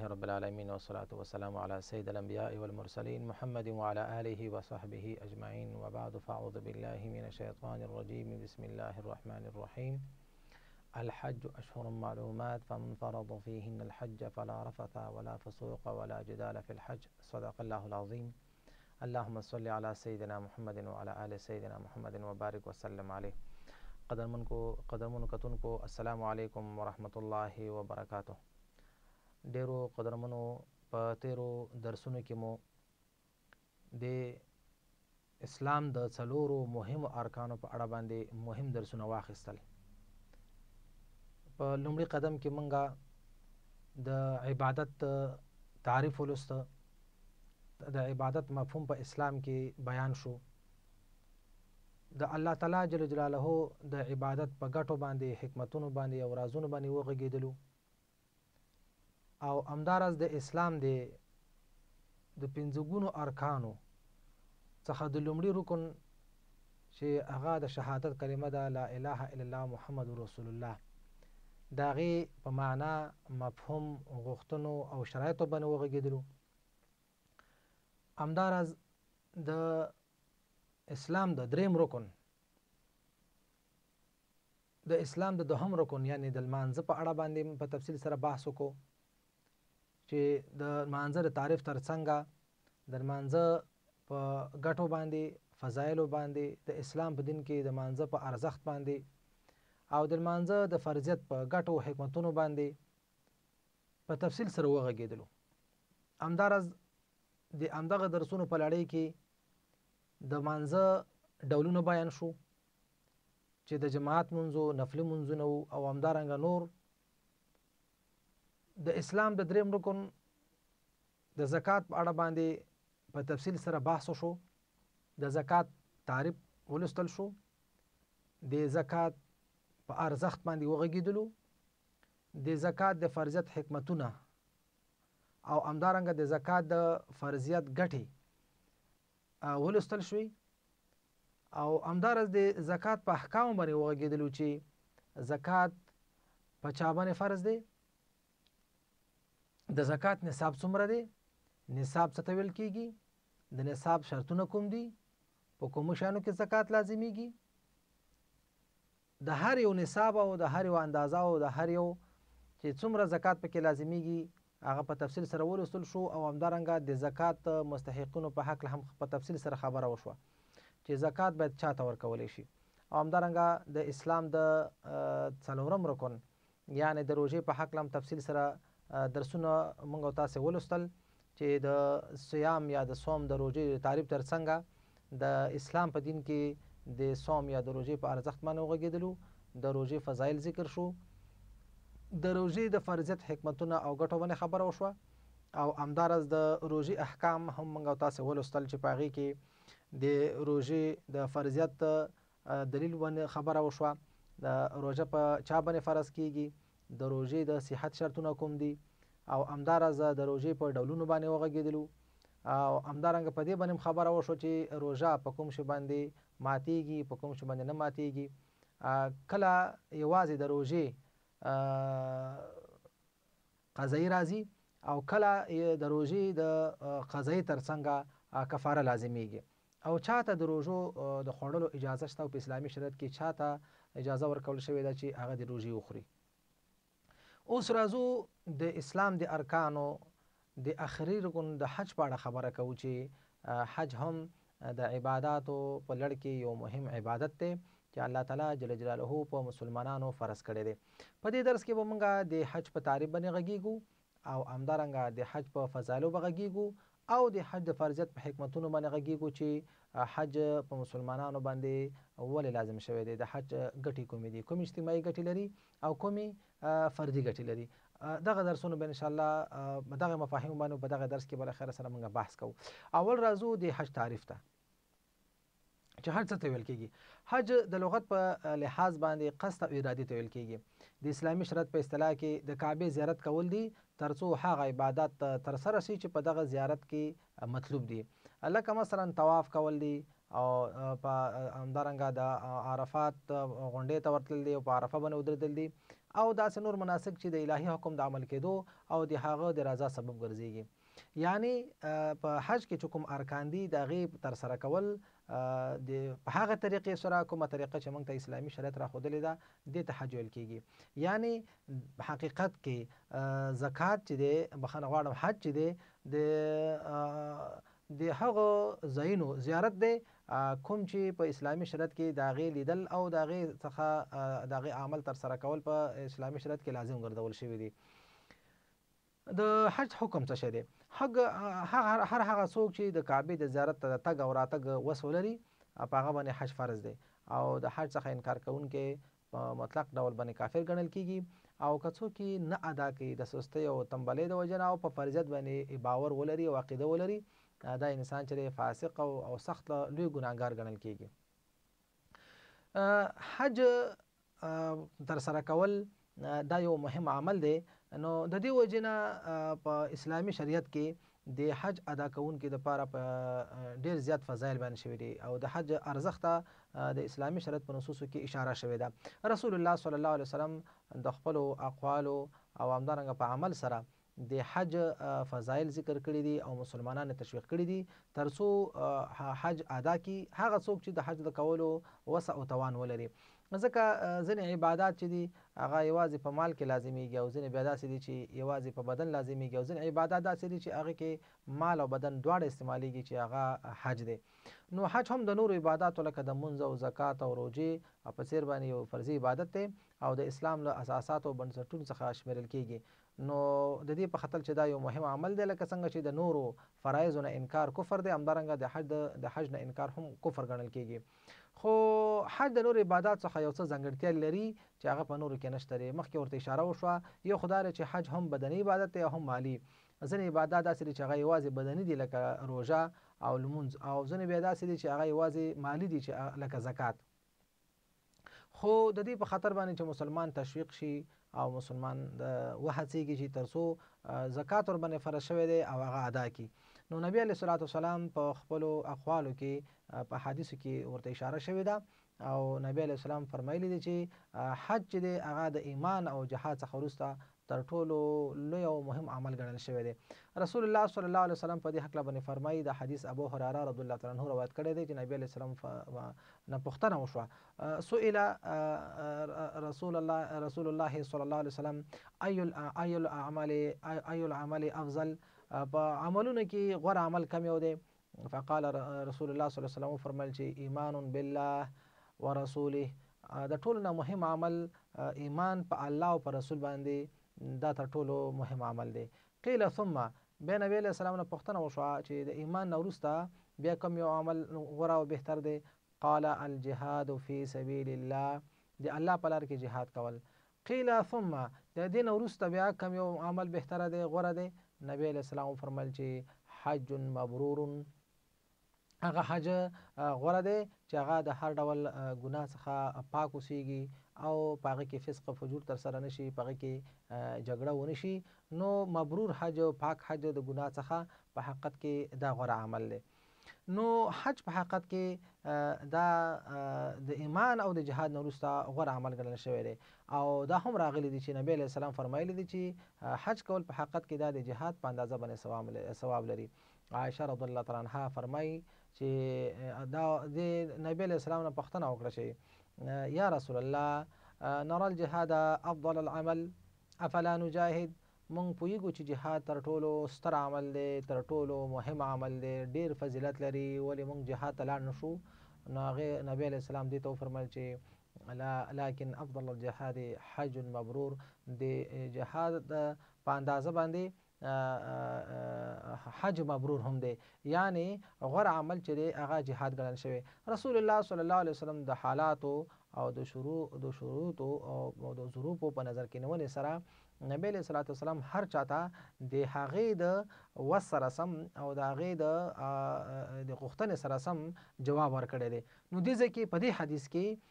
لله رب العالمين والصلاة والسلام على سيد الأنبياء والمرسلين محمد وعلى آله وصحبه أجمعين وبعد فأعوذ بالله من الشيطان الرجيم بسم الله الرحمن الرحيم الحج أشهر معلومات فمن فرض فيهن الحج فلا رفث ولا فسوق ولا جدال في الحج صدق الله العظيم اللهم صل على سيدنا محمد وعلى آل سيدنا محمد وبارك وسلم عليه قدر من کو قدر من کو السلام عليكم ورحمة الله وبركاته ډیرو قدرمنو په تیرو درسونو کې مو د اسلام د څلورو مهمو ارکانو په اړه باندې مهم درسونه واخیستل په لومړي قدم کې مونږه د عبادت تعریف ولست د عبادت مفهوم په اسلام کې بیان شو د الله تعالی جل جلاله د عبادت په ګټو باندې حکمتونو باندې او رازونو باندې وغږیدلو او امدارز د اسلام دی د پنځګونو ارکانو څخه د لومړي رکن چې هغه د شهادت کلمه ده لا اله الا الله محمد رسول الله داغه په معنا مفهوم غوښتنو او شرایطو باندې وغږیدلو امدارز د اسلام د دریم رکن د اسلام د دوهم رکن یعنی د لمانځه په اړه باندې په تفصیل سره بحث وکړو چې د مانځه د تعریف تر څنګه د مانځه په ګټو باندې فضایلو باندې د اسلام په دین کې د مانځه په ارزښت باندې او د مانځه د فرضیت په ګټو حکمتونو باندې په تفصیل سره وغږېدلو همداراز د همدغه درسونو په لړۍ کې د مانځه ډولونه بیان شو چې د جماعت منځو نفل منځونه او همدارنګه نور د اسلام د دریم رکن د زکات په اړه باندې په تفصیل سره بحث شو د زکات تعریف ولستل شو د زکات په ارزښت باندې وغږیدلو د زکات د فرضیت حکمتونه او امدارنګ د زکات د فرضیت ګټې ولستل شوي او امدارز د زکات په احکام باندې وغږیدلو چې زکات په چا باندې فرض دی د زکات نصاب څومره دی نصاب څه ویل کیږي د نصاب شرطونه کوم دي په کوم شانو کې زکات لازمیږي د هر یو نصاب او د هر یو اندازا او د هر یو چې څومره زکات پکې لازمیږي هغه په تفصیل سره ورسول شو او همدارنګه د زکات مستحقونو په حق هم په تفصیل سره خبره وشوه چې زکات باید چاته ورکولی شي او همدارنګه د اسلام د څلورم رکن یعنی د روژې په حق هم تفصیل سره درسونه موږ تاسو ولستل چې د صيام یا د صوم د روزې تعریف ترڅنګه د اسلام په دین کې د صوم یا د روزې په ارزښت باندې وغږیدلو د روزې فضایل ذکر شو د روزې د فرضیت حکمتونه او ګټونه خبره وشوه او امدارز د روزي احکام هم موږ تاسو ولستل چې پاغي کې د روزي د فرضیت دلیل ون خبره وشوه د روزه په چا باندې فرض کیږي د روژې د صحت شرطونه کوم دي او همداراز د روژې په ډولونو باندې وغږېدلو او همدارنګه په دې باندې خبره وشوه چې روژه په کوم شي باندې ماتیږي په کوم شي باندې نه ماتیږي کله یوازې د روژې قضایي راځي او کله د روژې د قضایي ترڅنګه کفاره لازمیږي او چاته د روژو د خوړلو اجازه شته او په اسلامي شریعت کې چاته اجازه ورکول شوې ده چې هغه د روژې وخوري اوس راځو د اسلام د ارکانو د اخري رکن د حج په اړه خبره کوو چې حج هم د عباداتو په لړ کې یو مهم عبادت دی چې الله تعالی جل جلاله په مسلمانانو فرض کړی دی په دې درس کې به موږ د حج په تعریف باندې غږیږو او همدارنګه د حج په فضایلو به غږیږو او د حج د فرضیت په حکمتونو باندې غږیږو چې حج په مسلمانانو باندې ولې لازم شوی دی د حج ګټې کومې دي کومې اجتماعي ګټې لري او کومې فردي ګټې لري دغه درسونه به انشاءالله دغه مفاهیم باندې په دغه درس کې به خیر سره موږ بحث کوو اول راځو د حج تعریف ته چې هر څه ته ویل کېږي حج د لغت په لحاظ باندې قصد او اراده ته ویل کېږي د اسلامي شریعت په اصطلاح کې د کعبه زیارت کول دي ترڅو هغه عبادت تر سره شي چې په دغه زیارت کې مطلوب دي لکه مثلا طواف کول دي او په همدارنګه د عرفات غونډې ته ورتل دي او په عرفه باندې ودرېدل دي او داسې نور مناسک چې د الهي حکم د عمل کېدو او د هغه د رضا سبب ګرځيږي یعنی په حج کې چې کوم ارکان دي د غیب تر سره کول د په هغه طریقې سره کومه طریقه چې موږ ته اسلامي شریعت راخودلې ده د ته حج ویل کیږي یعنی حقیقت کې زکات چې دی بخنه غواړم حج چې دی د د هغه ځایونو زیارت دی کوم چې په اسلامي شریعت کې د هغې لیدل او د هغې څخه د هغې عمل ترسره کول په اسلامي شریعت کې لازم ګرځول شوي دي د حج حکم څه شی دی هر هغه څوک چې د کعبې د زیارت ته د تګ او راتګ وس ولري په هغه باندې حج فرض دی او د حج څخه انکار کوونکی په مطلق ډول باندې کافر ګڼل کیږي او که څوک نه ادا کوي د سستۍ او تنبلۍ د وجې نه او په فریضت باندې باور ولري او عقیده ولري دا انسان چې دی فاسق او او سخت لوی ګناهګار ګڼل کیږي حج تر سره کول دا یو مهم عمل دی نو د دې وجنه په اسلامی شریعت کې د حج ادا کوونکو لپاره په ډیر زیات فضایل بیان شوی دی او د حج ارزښت ته د اسلامی شریعت په نصوصو کې اشاره شوې ده رسول الله صلی الله علیه وسلم د خپل اقوال او همدارنګه په عمل سره د حج فضایل ذکر کړی دي او مسلمانانو تشویق کړی دي ترڅو حج ادا کی هغه څوک چې د حج د کولو وسه او توان ولري ځکه ځینې عبادت چې دي هغه یوازې په مال کې لازمیږي او ځینې بیا داسې دي چې یوازې په بدن لازمیږي او ځینې عبادت داسې دي چې هغه کې مال او بدن دواړه استعمالیږي چې هغه حج دی نو حج هم د نورو عباداتو لکه د منځ او زکات او روجې په څیر باندې یو فرضي عبادت دی او د اسلام له اساساتو او بنسټونو څخه شمیرل کیږي نو د دې په خاطر چې دا یو مهم عمل دی لکه څنګه چې د نورو فرایزونو انکار کفر دی همدارنګه د حج د حج نه انکار هم کفر ګڼل کیږي خو حج د نور عبادت څخه یو څه ځانګړتیا لري چې هغه په نورو کې نشته لري مخکې ورته اشاره وشوه یو خدای چې حج هم بدني عبادت دی هم مالی ځنې عبادت داسې چې هغه یوازې بدني دی لکه روژه او لمونځ او ځنې بیا داسې دی چې هغه یوازې مالی دی چې لکه زکات خو د دې په خاطر باندې چې مسلمان تشویق شي او مسلمان وهڅېږي چې ترڅو زکات ورباندې فرض شوی دی او هغه ادا کړي نو نبی علیه صلات وسلام په خپلو اقوالو کې په حدیثو کې ورته اشاره شوې ده او نبی علیه السلام فرمایلی دی چې حج چې دی هغه د ایمان او جهاد څخه وروسته تر ټولو لوی او مهم عمل ګڼل شوی دی رسول الله صلی الله علیه وسلم په دې حق باندې فرمایي د حدیث ابو هريره رضی الله تعالی عنہ روایت کړی دی چې نبی علیہ السلام نه پوښتنه وشوه سئل رسول الله رسول الله صلی الله علیه وسلم ایل ایل اعمال ایل عمل افضل په عملونه کې غوره عمل کم یو دی فقال رسول الله صلی الله علیه وسلم فرمایل چې ایمان بالله ورسوله د ټولو نه مهم عمل ایمان په الله او په رسول باندې دا تر ټولو مهم عمل دی قیل ثم بیا نبی علیه السلام نه پوښتنه وشوه چې د ایمان نه وروسته بیا کوم یو عمل غوره او بهتر دی قال الجهاد فی سبیل الله د الله په لار کې جهاد کول قیل ثم د دین وروسته بیا کوم یو عمل بهتر دی غوره دی نبی علیه السلام فرمایل چې حج مبرور هغه حج غوره دی چې هغه د هر ډول ګناه څخه پاک اوسیږي او پاغه کې فسق او فجور تر سره نشي پاغه کې جګړه ونه شي نو مبرور حج او پاک حج د ګناه څخه په حقیقت کې دا غوره عمل دی نو حج په حقیقت کې دا د ایمان او د جهاد نورستا غوړ عمل ګڼل شوی دی او دا هم راغلی دی چې نبی علیہ السلام فرمایلی دی چې حج کول په حقیقت کې دا د جهاد په اندازه باندې ثواب لري عائشه رضی الله تعالی عنها فرمایي چې دا د نبی علیہ السلام نه پوښتنه وکړه شي يا رسول الله نرى الجهاد افضل العمل افلا نجاهد مونږ پوهیږو چې جهاد تر ټولو ستر عمل دی تر ټولو مهم عمل دی ډیر فضیلت لري ولې مونږ جهاد ته لاړ نشو نو هغې نبی علیه السلام دې ته وفرمیل چې لا لکن افضل الجهاد حج مبرور د جهاد په اندازه باندې حج مبرور هم دی یعنی غوره عمل چې دی هغه جهاد ګڼل شوی رسول الله صلی الله علیه وسلم د حالاتو او د شروع د شروط او د ظروف په نظر کې نیولې سره نبی له صلوات والسلام هر چاته د هغې د وسره سم او د هغې د د غختنې سره سم جواب ورکړی دی نو دې ځکه په دې حدیث کې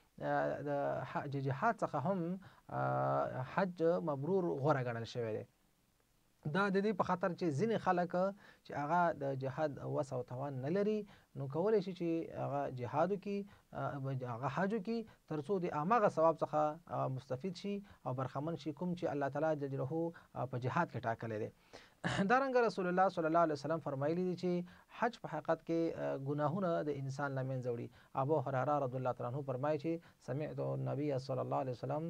د حج جهاد څخه هم حج مبرور غوره ګڼل شوی دی دا د دې په خاطر چې ځینې خلک چې هغه د جهاد وس او توان نه لري نو کولی شي چې هغه جهاد وکړي هغه حج وکړي تر څو د هماغه ثواب څخه مستفید شي او برخمن شي کوم چې الله تعالی ججره په جهاد کې ټاکلی دی دارنګه رسول الله صلی الله علیه وسلم فرمایلی دي چې حج په حقیقت کې ګناهونه د انسان لمن زوړي ابو هريره رضی الله تعالی عنه فرمایي چې سمعت النبي صلی الله علیه وسلم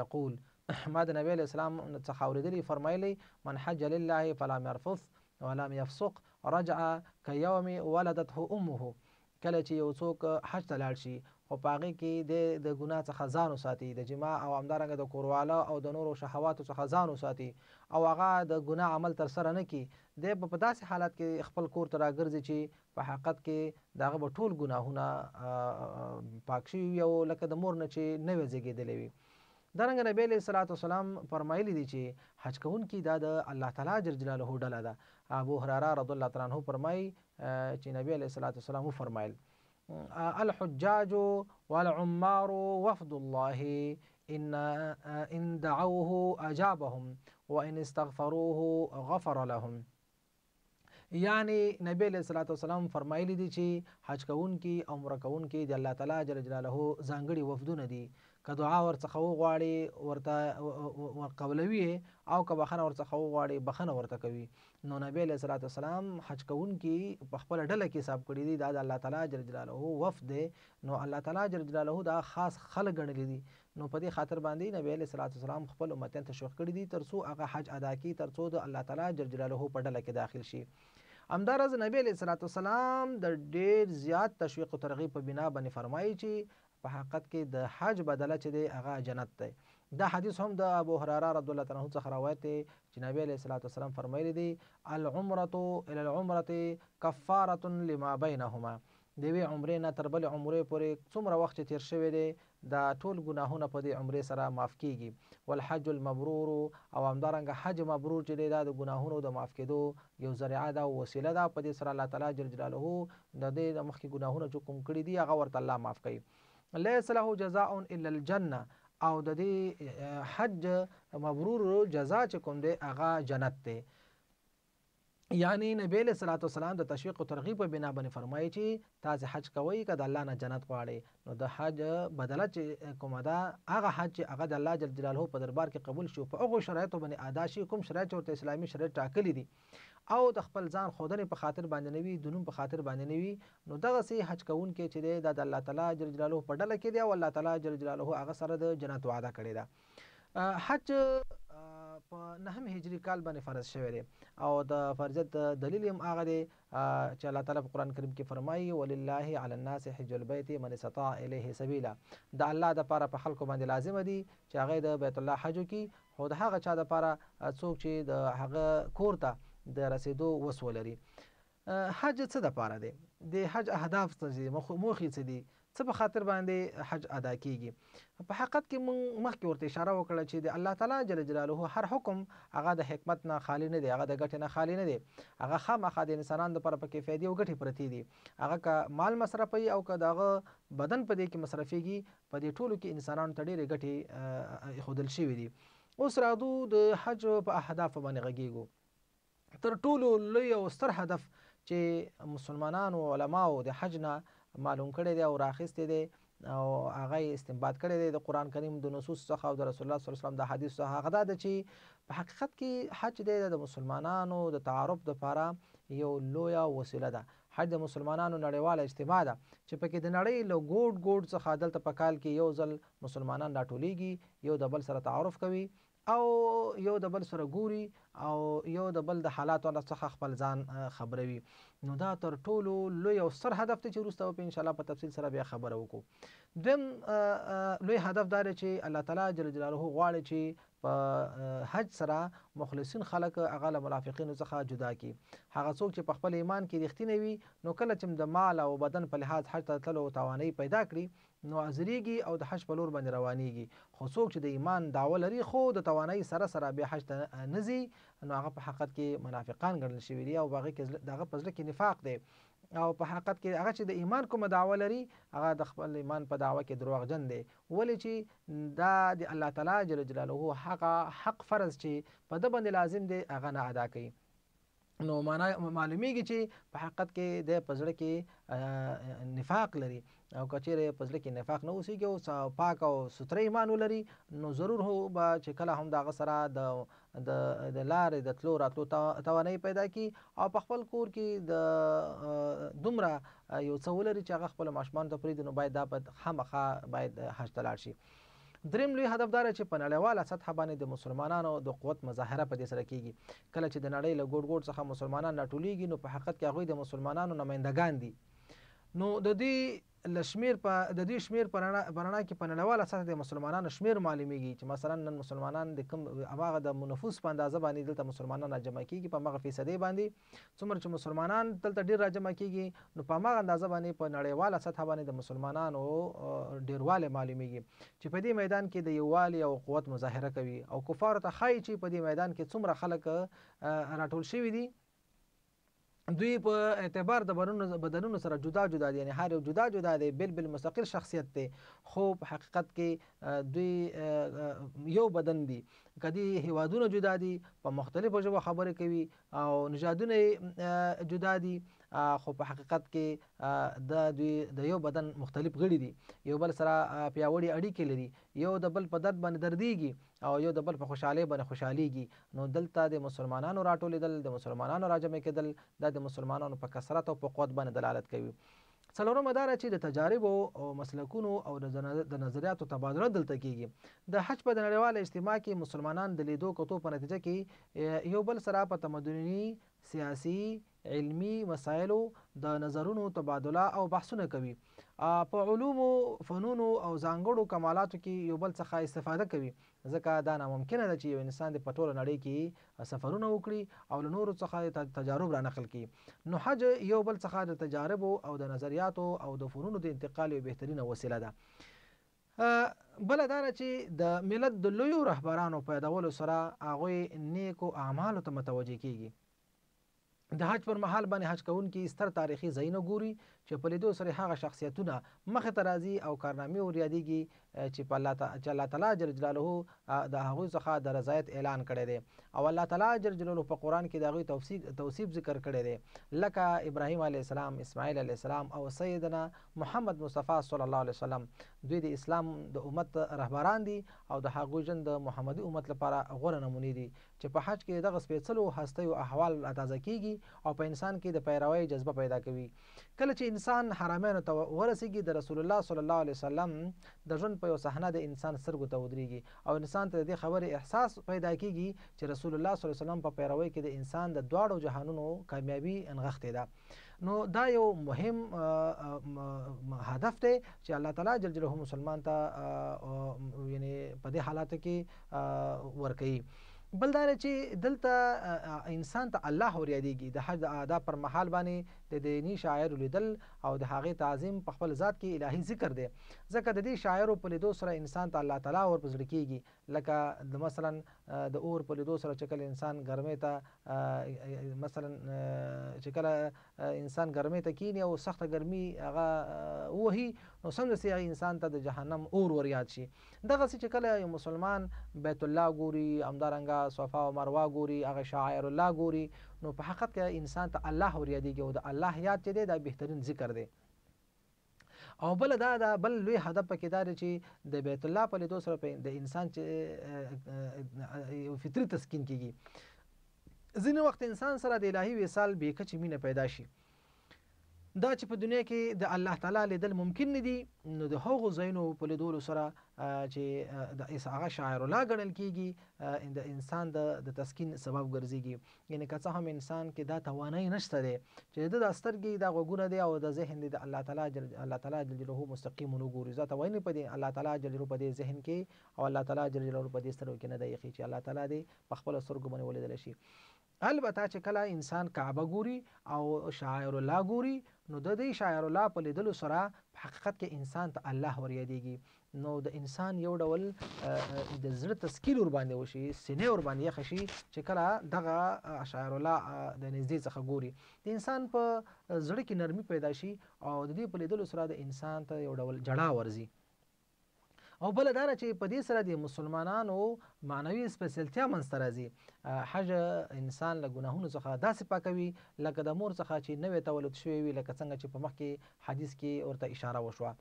یقول ما د نبی علیه السلام څخه اورېدلي فرمایلی من حج لله فلم یرفث ولم یفسق رجع کیوم ولدته امه کله چې یو څوک حج ته لاړ شي خو په هغې کې د ګناه څخه ځان وساتي د جما او همدارنګه د کورواله او د نورو شهواتو څخه ځان وساتي او هغه د ګناه عمل ترسره نه کړي دی په داسې حالت کې خپل کور ته راګرځي چې په حقیقت کې د هغه به ټول ګناهونه پاک شوي وي او لکه د مور نه چې نوې زیږېدلی وي درنګ نبی علیہ الصلوۃ والسلام فرمایلی دی چې حج کون کی دا د الله تعالی جل جلاله ډله ده ابو هريره رضی الله تعالی عنہ فرمای چې نبی علیہ الصلوۃ والسلام فرمایل الحجاج والعمار وفد الله ان ان دعوه اجابهم وان استغفروه غفر لهم یعنی نبی علیہ الصلوۃ والسلام فرمایلی دی چې حج کون کی عمره کون کی د الله تعالی جل جلاله ځانګړي وفدونه دي که دعا ورڅخه وغواړي ورته ورقبلوي او که بخنه ورڅخه وغواړي بخنه ورته کوي نو نبی علیه صلات وسلام حج کوونکي په خپله ډله کې حساب کړي دي دا د الله تعالی جل جلاله وفد دی نو الله تعالی جل جلاله دا خاص خلک ګڼلی دي نو په دې خاطر باندې نبی علیه صلوات والسلام خپل امتیان تشویق کړی دي ترڅو هغه حج ادا کړي ترڅو د الله تعالی جل جلاله په ډله کې داخل شي همدارز نبی علیه صلوات والسلام د ډیر زیات تشویق او ترغیب په بنا باندې فرمایي چې په حقیقت کې د حج بدله چې دی هغه جنت دی دا حدیث هم د ابو هريره رضی الله تعالی عنه څخه روایت دی چې نبی علیه الصلاۃ والسلام فرمایلی دی العمره الى العمره کفاره لما بینهما د یوې عمرې نه تر بلې عمرې پورې څومره وخت چې تیر شوی دی دا ټول ګناهونه په دې عمرې سره معاف کیږي والحج المبرور او همدارنګه حج مبرور چې دی دا د ګناهونو د معاف کېدو یو ذریعه ده او وسیله ده په دې سره الله تعالی جل جلاله د دې د مخکې ګناهونه چې کوم کړي دي هغه ورته الله معاف کوي لیس له جزاء الا الجنه او د دې حج مبرور جزا چې کوم دی هغه جنت دی یعنی نبی له صلوات والسلام د تشویق او ترغیب په بنا باندې فرمایي چې تاسو حج کوئ کله الله نه جنت غواړي نو د حج بدله چې کوم دا هغه حج هغه د الله جل جلاله په دربار کې قبول شو په هغه شرایطو باندې ادا شي کوم شرایط او اسلامي شرایط ټاکلي دي او د خپل ځان خودنې په خاطر باندې نه وي د نوم په خاطر باندې نه وي نو دغسې حج کوونکی چې دی دا د الله تعالی جل جلاله په ډله کې دی او الله تعالی جل جلاله هغه سره د جنت وعده کړې ده حج په نهم هجری کال باندې فرض شوی دی او د فرضیت دلیل هم هغه دی چې الله تعالی په قران کریم کې فرمایي ولله علی الناس حج البیت من استطاع الیه سبیلا د الله د پاره په خلکو باندې لازم دی چې هغه د بیت الله حج کی خو د هغه چا د پاره څوک چې د هغه کور ته د رسیدو وس ولري حج څه د پاره دی د حج اهداف څه دي موخې څه دي څه په خاطر باندې حج ادا کیږي په حقیقت کې مونږ مخکې ورته اشاره وکړه چې د الله تعالی جل جلاله هر حکم هغه د حکمت نه خالی نه دی هغه د ګټې نه خالی نه دی هغه خامخا د انسانانو لپاره پکې فایدې او ګټې پرتې دي هغه که مال مصرفوي او که دغه بدن په دې کې مصرفیږي په دې ټولو کې انسانانو ته ډېرې ګټې ایښودل شوي دي اوس راځو د حج په اهدافو باندې غږیږو تر ټولو لوی او ستر هدف چې مسلمانانو علماو د حج نه معلوم کړی دی او راخیستی دی او هغه استنباط کړی دی د قران کریم د نصوص څخه او د رسول الله صلی الله علیه وسلم د حدیث څخه هغه دا چې په حقیقت کې حج دی د مسلمانانو د تعارف لپاره یو لویه وسیله ده حج د مسلمانانو نړیواله اجتماع ده چې پکې د نړۍ له ګوډ ګوډ څخه دلته په کال کې یو ځل مسلمانان راټولیږي یو د بل سره تعارف کوي او یو د بل سره ګوري او یو د بل د حالاتو څخه خپل ځان خبروي نو دا تر ټولو لوی او ستر هدف ته چې وروسته په ان شاء الله په تفصیل سره بیا خبره وکړو دویم لوی هدف دا دی چې الله تعالی جل جلاله غواړي چې په حج سره مخلصین خلک هغه له منافقینو څخه جدا کی هغه څوک چې په خپل ایمان کې رښتینی وي نو کله چې د مال او بدن په لحاظ حج ته تللو توانایي پیدا کړي نو ازریږي او د حج په لور باندې روانیږي خو څوک چې د ایمان داوه لري خو د توانایي سره سره بیا حج ته نه ځي نو هغه په حقیقت کې منافقان ګڼل شوي دي او په هغې کې د هغه په زړه کې نفاق دی او په حقیقت کې هغه چې د ایمان کومه دعوه لري هغه د خپل ایمان په دعوه کې دروغجن دی ولې چې دا د الله تعالی جل جلاله هغه حق فرض چې په ده باندې لازم دی هغه نه ادا کوي نو معنا معلومیږي چې په حقیقت کې د پزړه کې نفاق لري او کچېره پزړه کې نفاق نه اوسېږي او پاک او سوتره ایمان لري نو ضرور هو به چې کله هم دغه سره د د د لارې د تلو راتلو توانایي پیدا کی او په خپل کور کې د دومره یو څولري چې هغه خپل ماشومان ته پرې د نو باید دا هم ښه باید حج تلار شي دریم لوی هدف دا چې په نړیواله سطحه باندې د مسلمانانو د قوت مظاهره په دې سره کیږي کله چې د نړۍ له ګوټ ګوټ څخه مسلمانان راټولیږي نو په حقیقت کې هغوی د مسلمانانو نمایندګان دي نو د دې لشمیر په د دې شمیر پرانا کې په نړیواله سطح د مسلمانانو شمیر معلومیږي چې مثلا نن مسلمانان د کوم هغه د نفوس په اندازه باندې دلته مسلمانان راجمع کیږي په هغه فیصدی باندې څومره چې مسلمانان دلته ډیر راجمع کیږي نو په هغه اندازه باندې په نړیواله سطح باندې د مسلمانانو ډیرواله معلومیږي چې په دې میدان کې د یووالي او قوت مظاهره کوي او کفار ته خای چې په دې میدان کې څومره خلک راټول شوي دي دوی په اعتبار د بدنونو سره جدا جدا دي یعنی هر یو جدا جدا دی بل بل مستقل شخصیت دی خو په حقیقت کې دوی یو بدن دي کدی هیوادونه جدا دي په مختلفو ژبو خبرې کوي او نژادونه جدا دي خو په حقیقت کې د دوی د یو بدن مختلف غړي دي یو بل سره پیاوړي اړیکې لري یو د بل په درد باندې دردېږي او یو د بل په خوشحالۍ باندې خوشحالېږي نو دلته د مسلمانانو راټولېدل د مسلمانانو راجمع کېدل دا د مسلمانانو په کثرت او په قوت باندې دلالت کوي څلورمه دا چې د تجاربو او مسلکونو او د نظریاتو تبادله دلته کیږي د حج په د نړیواله اجتماع کې مسلمانان د لیدو کتو په نتیجه کې یو بل سره په تمدني سیاسي علمی مسایلو د نظرونو تبادله او بحثونه کوي په علومو فنونو او ځانګړو کمالاتو کې یو بل څخه استفاده کوي ځکه دا ناممکنه ده چې یو انسان د پټوله نړۍ کې سفرونه وکړي او له نورو څخه تجارب را نقل کړي نو حج یو بل څخه د تجاربو او د نظریاتو او د فنونو د انتقال یو بهترینه وسیله ده بل دا چې د ملت د لویو رهبرانو پیداولو سره هغوی نیکو اعمالو ته متوجه کیږي د حج پر مهال باندې حج کوونکي ستر تاریخي ځایونه ګوري چې په لیدو سره هغه شخصیتونه مخې ته راځي او کارنامې وریادېږي چې په الله تعالی جل جلاله د هغوی څخه د رضایت اعلان کړی دی او الله تعالی جل جلاله په قرآن کې د هغوی توصیف ذکر کړی دی لکه ابراهیم علیه السلام اسماعیل علیه السلام او سیدنا محمد مصطفی صلی الله علیه وسلم دوی د اسلام د امت رهبران دي او د هغوی ژوند د محمدي امت لپاره غوره نمونې دي چې په حج کې دغه سپېڅلو هستیو احوال تازه کیږي او په انسان کې د پیروۍ جذبه پیدا کوي کله چې انسان حرمینو ته ورسیږي د رسول الله صلی الله علیه وسلم د ژوند په یو صحنه د انسان سترګو ته ودرېږي او انسان ته د دې خبرې احساس پیدا کیږي چې رسول الله صلی الله علیه وسلم په پیروي کې د انسان د دواړو جهانونو کامیابی انغښتې ده نو دا یو مهم هدف دی چې الله تعالی جل جلاله مسلمان ته یعنی په دې حالاتو کې ورکوي بل دا چې دلته انسان ته الله ور یادېږي د حج د ادا پر محال باندې د دینی شاعر لیدل او د هغه تعظیم په خپل ذات کې الهي ذکر دی ځکه د دې شاعرو په لیدو سره انسان ته الله تعالی ور پزړ کیږي لکه د مثلا د اور په لیدو سره چکل انسان ګرمې ته مثلا چکل انسان ګرمې ته کینی او سخت ګرمي هغه وهي نو سمدستي انسان ته د جهنم اور ور یاد شي دغه چې کله یو مسلمان بیت الله ګوري امدارنګا صفا او مروه ګوري هغه شاعر الله ګوري نو په حقیقت کې انسان ته الله ور یادېږي او د الله یاد چې دی دا بهترین ذکر دی او بل دا دا بل لوی هدف پکې دا چې د بیت الله په لیدو سره د انسان چې یو فطری تسکین کیږي ځینې وخت انسان سره د الهي وصال بیکچ مینه پیدا شي دا چې په دنیا کې د الله تعالی لیدل ممکن نه دي نو د هغو ځایونو په لیدلو سره چې د هغه شاعر الله ګڼل کېږي د انسان د تسکین سبب ګرځېږي یعنی که څه هم انسان کې دا توانایي نشته دی چې د سترګې د غوګونه دی او د ذهن دی د الله تعالی جل الله تعالی جل جلاله مستقیم وګوري ځکه وایي په دې الله تعالی جل جلاله په دې ذهن کې او الله تعالی جل جلاله په دې سترګو کې نه دی چې الله تعالی دې په خپل سترګو باندې ولیدل شي البته چې کله انسان کعبه ګوري او شاعر الله ګوري نو د دې شاعر الله په لیدلو سره په حقیقت کې انسان ته الله ور یادېږي نو د انسان یو ډول د زړه تسکیل ور باندې وشي سینې ور باندې خشي چې کله دغه شاعر الله د نږدې څخه ګوري د انسان په زړه کې نرمي پیدا شي او د دې په لیدلو سره د انسان ته یو ډول جړه ورځي او بل دا چې په دې سره د مسلمانانو معنوي سپیشلتیا منځته راځي حج انسان له ګناهونو څخه داسې پاکوي لکه د مور څخه چې نوې تولد شوی وي لکه څنګه چې په مخکې حدیث کې ورته اشاره وشوه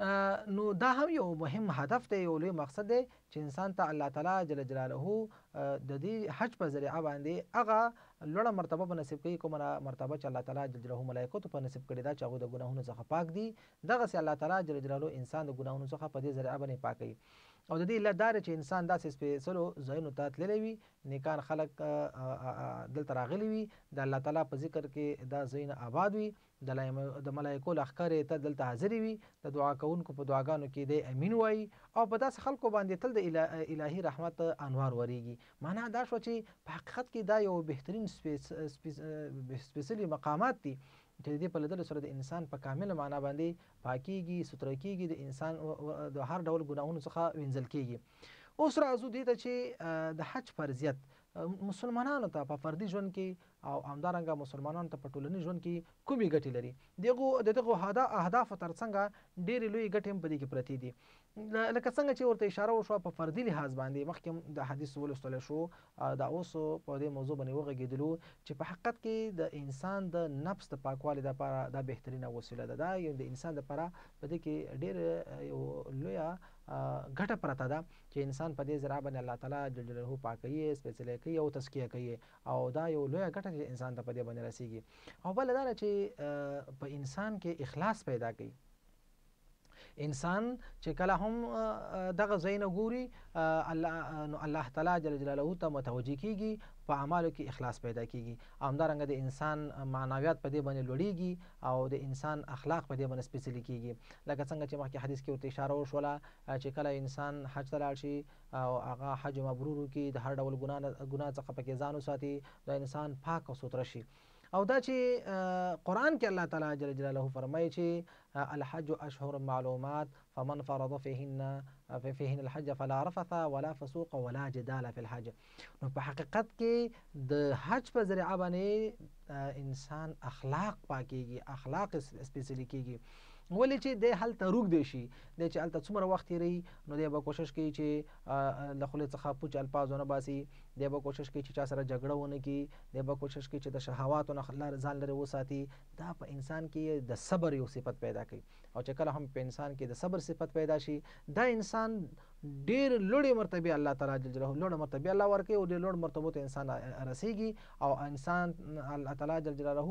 نو دا هم یو مهم هدف دی یو لوی مقصد دی چې انسان ته الله تعالی جل جلاله د دې حج په ذریعه باندې هغه لوړه مرتبه په نصیب کوي کومه مرتبه چې الله تعالی جل جلاله ملائکه په نصیب کړی دا چې هغه د ګناهونو څخه پاک دي دغه سي الله تعالی جل جلاله انسان د ګناهونو څخه په دې ذریعه باندې پاکي او د دې لدار چې انسان داسې سپېڅلو ځایونو ته تللی وي نیکان خلک دلته راغلي وي د الله تعالی په ذکر کې دا ځایونه آباد وي د ملایکو لخر ته دلته حاضر وي د دعا کوونکو په دعاګانو کې دی امین وای او په داس خلکو باندې تل د الهي رحمت انوار وریږي معنا دا شو چې په حقیقت کې دا یو بهترین سپیشلی مقامات دي چې دې په لدل سره د انسان په کامل معنا باندې پاکیږي ستر کیږي د انسان د هر ډول ګناهونو څخه وینځل کیږي اوس راځو دې ته چې د حج فرضیت مسلمانانو ته په فردي ژوند کې او همدارنګه مسلمانان ته په ټولنیز ژوند کې کومې ګټې لري دغه د دغه هدا اهداف تر څنګه ډېرې لوی ګټې هم په دې کې پرتې دي لکه څنګه چې ورته اشاره وشوه په فردي لحاظ باندې مخکې د حدیث ولوستل شو دا اوس په دې موضوع باندې وغږېدلو چې په حقیقت کې د انسان د نفس د پاکوالي لپاره دا بهترینه وسیله ده دا یو د انسان لپاره په دې کې ډېر یو لویه غټه پرته ده چې انسان په دې ذرا باندې الله تعالی جل جلاله پاکي سپیڅلې کوي او تسکیه کوي او دا یو لوی غټه چې انسان ته په دې باندې رسیږي او بل دا چې په انسان کې اخلاص پیدا کوي انسان چې کله هم دغه زین ګوري الله نو الله تعالی جل جلاله ته متوجي کیږي په اعمالو کې اخلاص پیدا کیږي همدارنګه د انسان معنویات په دې باندې لوړیږي او د انسان اخلاق په دې باندې سپېڅلي کیږي لکه څنګه چې مخکې حدیث کې ورته اشاره وشوله چې کله انسان حج ته لاړ شي او هغه حج مبرور کې د هر ډول ګناه څخه پکې ځان وساتي دا انسان پاک او سوتره شي او دا چې قران کې الله تعالی جل جلاله فرمایي چې الحج اشهر معلومات فمن فرض فيهن فيهن الحج فلا رفث ولا فسوق ولا جدال في الحج نو په حقیقت کې د حج په ذریعہ باندې انسان اخلاق پاکيږي اخلاق سپیشلی کیږي ولې چې د هلته روک دی شي د چې هلته څومره وخت یې نو دی به کوشش کوي چې له خولې څخه پوچ الفاظ ونه باسي دی به کوشش کوي چې چا سره جګړه ونه کړي دی به کوشش کوي چې د شهواتو نه ځان لرې وساتي دا په انسان کې د صبر یو صفت پیدا کوي او چې کله هم په انسان کې د صبر صفت پیدا شي دا انسان ډیر لوړې مرتبه الله تعالی جل جلاله لوړه مرتبه الله ورکوي او ډیر لوړ مرتبه ته انسان رسیږي او انسان الله تعالی جل جلاله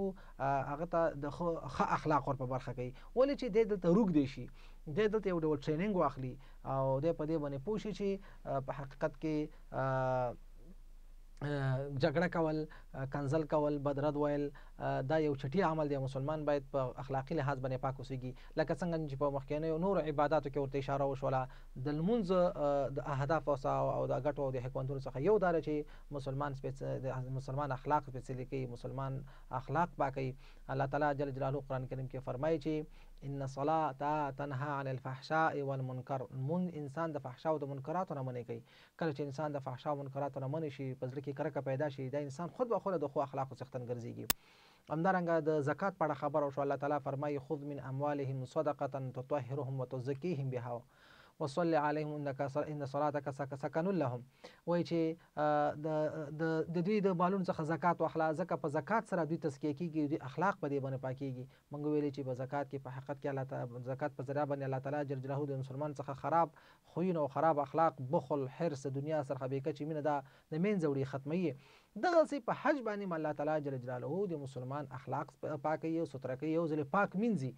هغه ته د ښه اخلاق ور په برخه کوي ولې چې د دلته روګ دی شي د دلته یو ډول ټریننګ واخلي او د په دې باندې پوه شي چې په حقیقت کې جګړه کول کنزل کول بدرد ویل دا یو چټي عمل دی مسلمان باید په اخلاقی لحاظ باندې پاک اوسېږي لکه څنګه چې په مخکینیو نورو عباداتو کې ورته اشاره وشوله د لمونځ د اهداف او د ګټو او د حکمتونو څخه یو دا چې مسلمان مسلمان اخلاق سپېڅلي کوي مسلمان اخلاق پاکوي الله تعالی جل جلاله قرآن کریم کې فرمایي چې ان صلاه تنها عن الفحشاء والمنکر مون انسان د فحشا او د منکراتو نه منې کوي کله چې انسان د فحشا او منکراتو نه منې شي په زړه کې کرکه پیدا شي دا انسان خود به خود د خو اخلاقو څښتن ګرځيږي همدارنګه د زکات په اړه خبر او شو الله تعالی فرمایي خذ من اموالهم صدقه تطهرهم وتزکیهم بها وصلی علیهم انك ان صلاتك سكن لهم وای چې د د دوی د مالونو څخه زکات واخلا زکه په زکات سره دوی تزکیه کیږي دوی اخلاق په دې باندې پاکیږي موږ ویلې چې په زکات کې په حقیقت کې الله تعالی زکات په ذریعہ باندې الله تعالی جل جلاله د مسلمان څخه خراب خوینه او خراب اخلاق بخل حرص دنیا سره بیکه چې مینه دا د مین زوري ختمي دغه سي په حج باندې الله تعالی جل جلاله د مسلمان اخلاق پاکي او سترګي او ځل پاک منځي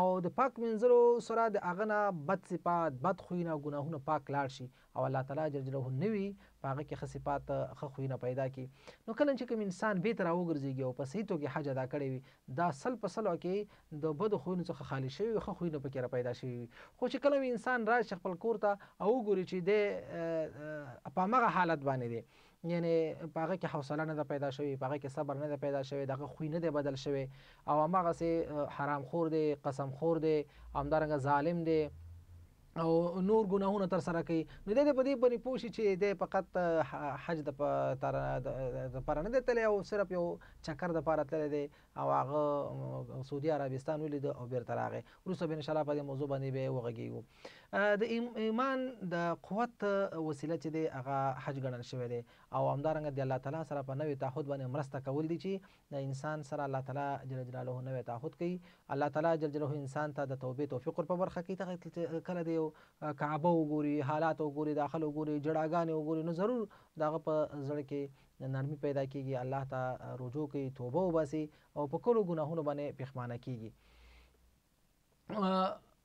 او د پاک منځلو سره د هغه نه بد صفات بد خوینه ګناهونه پاک لاړ شي او الله تعالی جل جلاله نوي په هغه کې ښه صفات ښه خوینه پیدا کی نو کله چې کوم انسان به تر وګرځيږي او په صحیح توګه حج ادا کړي وي دا سل په سلو کې د بد خوینو څخه خالی شي ښه خوینه پکې را پیدا شي خو چې کله انسان را شخپل کور ته او ګوري چې د په هغه حالت باندې دی یعنی په هغه کې حوصله نه ده پیدا شوې په هغه کې صبر نه ده پیدا شوې دغه خوی نه دی بدل شوی او هماغسې حرام خور دی قسم خور دی همدارنګه ظالم دی او نور ګناهونه تر سره کوي نو د دې په دې باندې پوه شي چې د فقط حج د لپاره نه دی تللی او صرف یو چکر د لپاره تللی دی او هغه سعودي عربستان ولید او بیرته راغی وروسته به انشاءالله په دې موضوع باندې به وغږیږو د ایمان د قوت وسیله چې دی هغه حج ګڼل شوی دی او همدارنګه د الله تعالی سره په نوې تعهد باندې مرسته کول دي چې د انسان سره الله تعالی جل جلاله نوې تعهد کوي الله تعالی جل جلاله انسان ته د توبې توفیق ور په برخه کوي کله دی کعبه وګوري حالات وګوري داخل وګوري جړاګانې وګوري نو ضرور دغه په زړه کې نرمي پیدا کیږي الله ته رجوع کوي توبه وباسي او په کلو ګناهونو باندې پښیمانه کیږي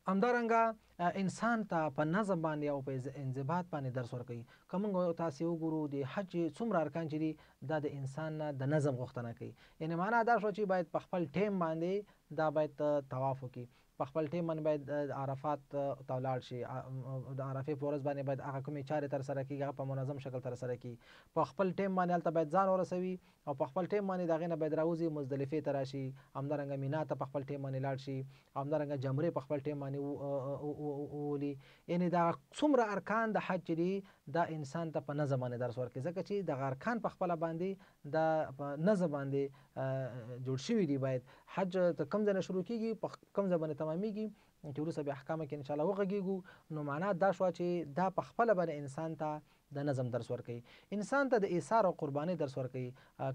همدارنګه انسان ته په نظم باندې او په انضباط باندې درس ورکوي که موږ تاسې وګورو د حج څومره ارکان چې دي دا د انسان نه د نظم غوښتنه کوي یعنې معنا دا شوه چې باید په خپل ټیم باندې دا باید طواف وکړي په خپل ټیم باندې باید عرفات ته ولاړ شي د عرفې په ورځ باندې باید هغه کومې چارې تر سره کیږي هغه په منظم شکل تر سره کیږي په خپل ټیم باندې هلته باید ځان ورسوي او په خپل ټیم باندې د هغې نه باید راوځي مزدلفې ته راشي همدارنګه مینا ته په خپل ټیم باندې لاړ شي همدارنګه جمرې په خپل ټیم باندې وولي یعنې دا څومره ارکان د حج چې دي دا انسان ته په نظم باندې درس ورکوي ځکه چې د غارکان په خپله باندې دا په نظم باندې جوړ شوي دي باید حج ته کم ځای نه شروع کیږي په کم ځای باندې تمامیږي چې وروسته به احکامه کې انشاءالله وغږیږو نو معنا دا شوه چې دا په خپله باندې انسان ته د نظم درس ورکوي انسان ته د ایثار او قربانۍ درس ورکوي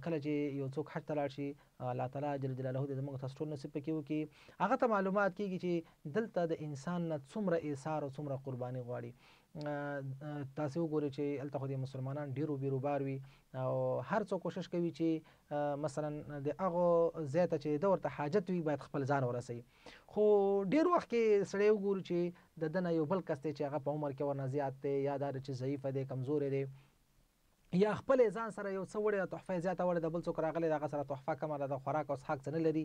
کله چې یو څوک حج ته لاړ شي الله تعالی جل جلاله دې زموږ تاسو ټول نصیب پکې وکړي هغه ته معلومات کیږي چې دلته د انسان نه څومره ایثار او څومره قرباني غواړي تاسو وګورئ چې الته خو د مسلمانان ډیرو بیروبار وي او هر څو کوشش کوي چې مثلا د هغه زیاته چې د ورته حاجت وي باید خپل ځان ورسي خو ډیر وخت کې سړی وګورو چې د دنه یو بل کس دی چې هغه په عمر کې ورنه زیات دی یا دا چې ضعیفه دی کمزوری دی یا خپل ځان سره یو څه وړي تحفه زیاته وړي د بل څوک راغلی دغه سره تحفه کمه ده د خوراک او څښاک څه نه لري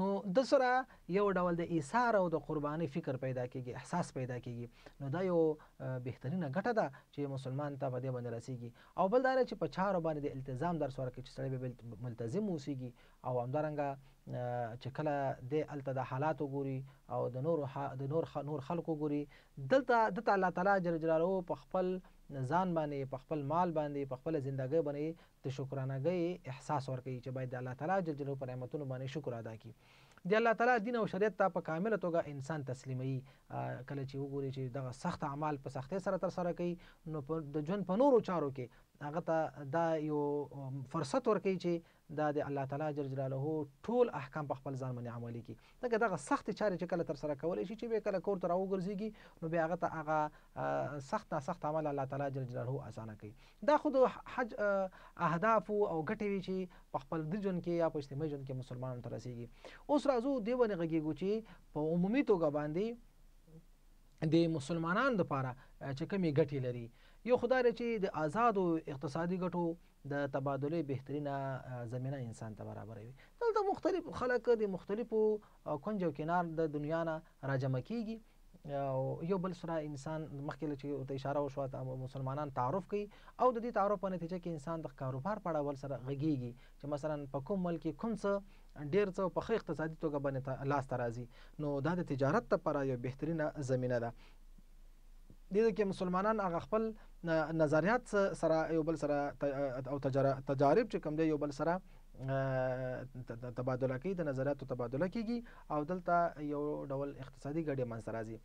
نو د سره یو ډول د ایثار او د قربانۍ فکر پیدا کیږي احساس پیدا کیږي نو دا یو بهترینه ګټه ده چې مسلمان ته په دې باندې رسیږي او بل دا چې په چارو باندې د التزام درس ورکړي چې سړی به ملتزم اوسیږي او همدارنګه چې کله د الته د حالات وګوري او د نور د نور نور خلکو وګوري دلته د الله تعالی جل جلاله په خپل ځان باندې په خپل مال باندې په خپل ژوندګۍ باندې د شکرانګۍ احساس ورکوي چې باید د الله تعالی جل جلاله پر نعمتونو باندې شکر ادا کړي د الله تعالی دین او شریعت ته په کامله توګه انسان تسلیمي کله چې وګوري چې دغه سخت اعمال په سختۍ سره ترسره کوي نو د ژوند په نورو چارو کې هغه ته دا یو فرصت ورکوي چې دا د الله تعالی جل جلاله ټول احکام په خپل ځان باندې عملي کړي ځکه دغه سختې چارې چې کله ترسره کولی شي چې بیا کله کور ته راوګرځېږي نو بیا هغه ته هغه سخت ناسخت عمل الله تعالی جل جلاله اسانه کوي دا خو د حج اهداف او ګټې وي چې په خپل د ژوند کې یا په اجتماعي ژوند کې مسلمانانو ته رسیږي اوس راځو دې باندې غږېږو چې په عمومي توګه باندې د مسلمانانو لپاره چې کومې ګټې لري یو خدای چې د آزادو اقتصادي ګټو د تبادله بهترینه زمينه انسان ته برابروي دلته مختلف خلک د مختلفو کنجو کنار د دنیا نه راجمع کیږي او یو بل سره انسان مخکې چې ته اشاره وشو ته مسلمانان تعارف کوي او د دې تعارف په نتیجه کې انسان د کاروبار په اړه سره غږیږي چې مثلا په کوم ملک کې کوم څه ډیر څه په اقتصادي توګه باندې لاس ته راځي نو دا د تجارت لپاره یو بهترینه زمينه ده دې کې مسلمانان هغه خپل نظریات سره یو بل سره او تجارب چې کوم دی یو بل سره تبادله کوي د نظراتو تبادله کیږي او دلته یو ډول اقتصادي ګډه منځ راځي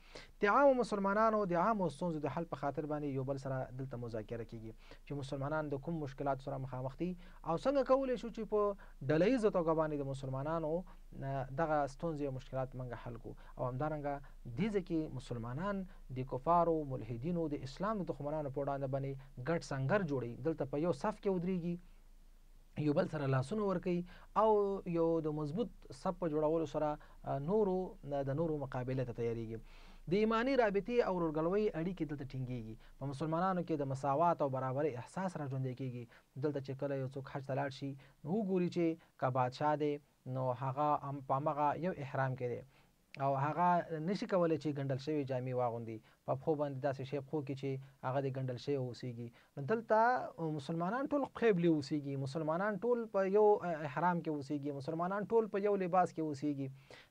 د عام مسلمانانو د عام ستونزو د حل په خاطر باندې یو بل سره دلته مذاکره کیږي چې مسلمانان د کوم مشکلات سره مخامخ دي او څنګه کولای شو چې په ډلهیز توګه باندې د مسلمانانو دغه ستونزې او مشکلات منګه حل کو او همدارنګه د ځکه مسلمانان د کفارو ملحدینو د اسلام دښمنانو په وړاندې باندې ګډ سنگر جوړي دلته په یو صف کې ودرېږي یو بل سره لاسونه ورکي او یو د مضبوط سب په جوړولو سره نورو د نورو مقابله ته تیاریږي د ایمانی رابطې او ورګلوي اړیکې دلته ټینګیږي په مسلمانانو کې د مساوات او برابرۍ احساس را ژوندی کیږي دلته چې کله یو څوک حج ته لاړ شي نو وګوري چې که بادشاه دی نو هغه هم په همغه یو احرام کې دی او هغه نشي کولای چې ګندل شوی جامې واغوندي په خو باندې داسې شی خو کې چې هغه د ګندل شوی اوسيږي نو دلته مسلمانان ټول خېبلې اوسيږي مسلمانان ټول په یو احرام کې اوسيږي مسلمانان ټول په یو لباس کې اوسيږي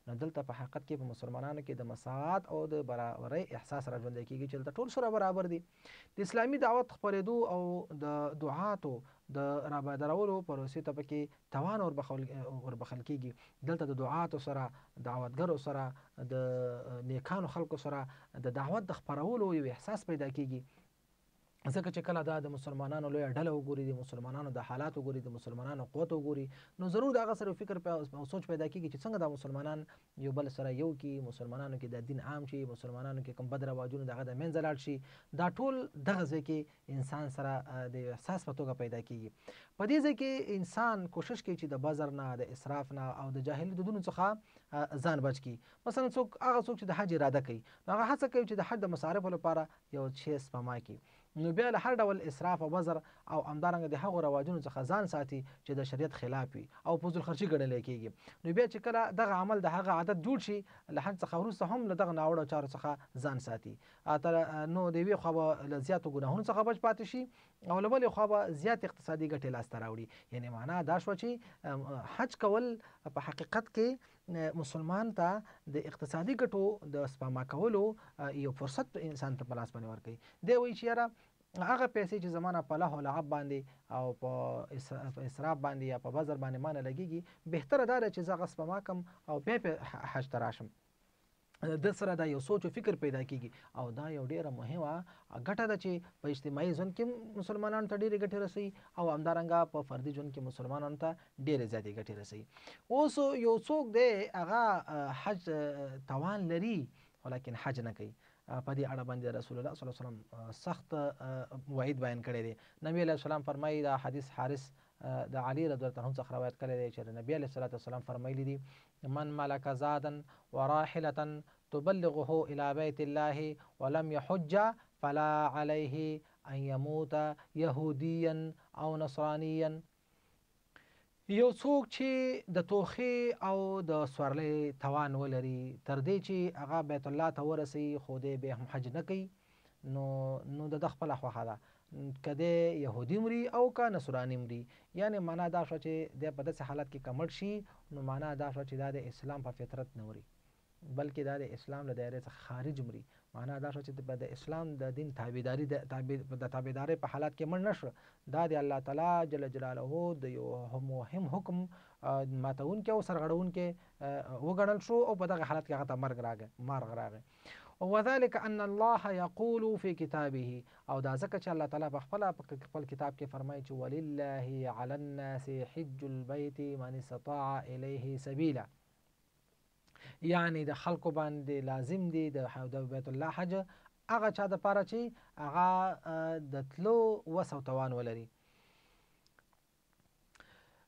نو دلته په حقیقت کې په مسلمانانو کې د مساعات او د برابرۍ احساس را ژوندی کیږي چې دلته ټول سره برابر دي د اسلامي دعوت خپرېدو او د دعاتو د رابادرولو پروسې ته پکې توان اور بخول اور بخل کیږي دلته د دعاتو سره دعوتګرو سره د نیکانو خلکو سره د دعوت د خپرولو یو احساس پیدا کیږي ځکه چې کله دا د مسلمانانو لویه ډله وګوري د مسلمانانو د حالات وګوري د مسلمانانو قوت وګوري نو ضرور د هغه سره فکر او سوچ پیدا کیږي چې څنګه دا مسلمانان یو بل سره یو کی مسلمانانو کې د دین عام شي مسلمانانو کې کوم بد رواجونه دغه د منځه لاړ شي دا ټول دغه ځای کې انسان سره د احساس په توګه پیدا کیږي په دې ځای کې انسان کوشش کوي چې د بازار نه د اسراف نه او د جاهل دودونو څخه ځان بچ کی مثلا څوک هغه څوک چې د حج اراده کوي هغه هڅه کوي چې د حج د مصارفو لپاره یو شی سپما کړي نو بیا له هر ډول اسراف او بزر او همدارنګه د هغو رواجونو څخه ځان ساتي چې د شریعت خلاف وي او فضول خرچي ګڼلی کېږي نو بیا چې کله دغه عمل د هغه عادت جوړ شي له هغه څخه وروسته هم له دغه ناوړو چارو څخه ځان ساتي نو د یوې خوا به له زیاتو ګناهونو څخه بچ پاتې شي او له بلې خوا به زیات اقتصادي ګټې لاسته راوړي یعنی معنا دا شوه چې حج کول په حقیقت کې مسلمان ته د اقتصادي ګټو د سپما کولو یو فرصت انسان ته په لاس باندې ورکوي دی وایي چې یاره هغه پیسې چې زمانه په له لعب باندې او په اسراف باندې یا په بازار باندې مانه لګيږي بهتره دا ده چې زغه سپما کم او بیا په حج تراشم د سره دا یو سوچ او فکر پیدا کیږي او دا یو ډیره مهمه غټه ده چې په اجتماعي ژوند کې مسلمانانو ته ډیره ګټه رسي او همدارنګه په فردي ژوند کې مسلمانانو ته ډیره زیاتې ګټه رسي اوس یو څوک دی هغه حج توان لري ولیکن حج نه کوي په دې اړه باندې رسول الله صلی الله علیه وسلم سخت وعید بیان کړی دی نبی علیه السلام فرمایي دا حدیث حارث د علی رضی الله عنه څخه روایت کړی دی چې نبی علیه الصلاه والسلام فرمایلی دي من ملک زادن وراحله تبلغه الى بیت الله ولم يحج فلا عليه ان يموت يهوديا او نصرانيا یو څوک چې د توخې او د سورلې توان ولري تر دې چې هغه بیت الله ته ورسي خو دې به هم حج نه کوي نو نو د خپل خواخه ده کده يهودي مري او کا نصراني مري یعنی معنا دا شو چې د په داسې حالت کې کمړ شي نو معنا دا شو چې دا د اسلام په فطرت نه مري بلکې دا د اسلام له دایره څخه خارج مري معنا دا شو چې د اسلام د دین تابعداري د تابعداري په حالت کې مړ نشو دا د الله تعالی جل جلاله د یو مهم حکم ماتون کې او سرغړون کې وګڼل شو او په دغه حالت کې هغه ته مرګ راغی مارغ راغی وذلك ان الله يقول في كتابه او دا ځکه چې الله تعالی په خپل خپل کتاب کې فرمایي چې ولله على الناس حج البيت من استطاع اليه سبيلا یعنی د خلکو باندې لازم دی د بیت الله حج هغه چا د پاره چې هغه د تلو وسو توان ولري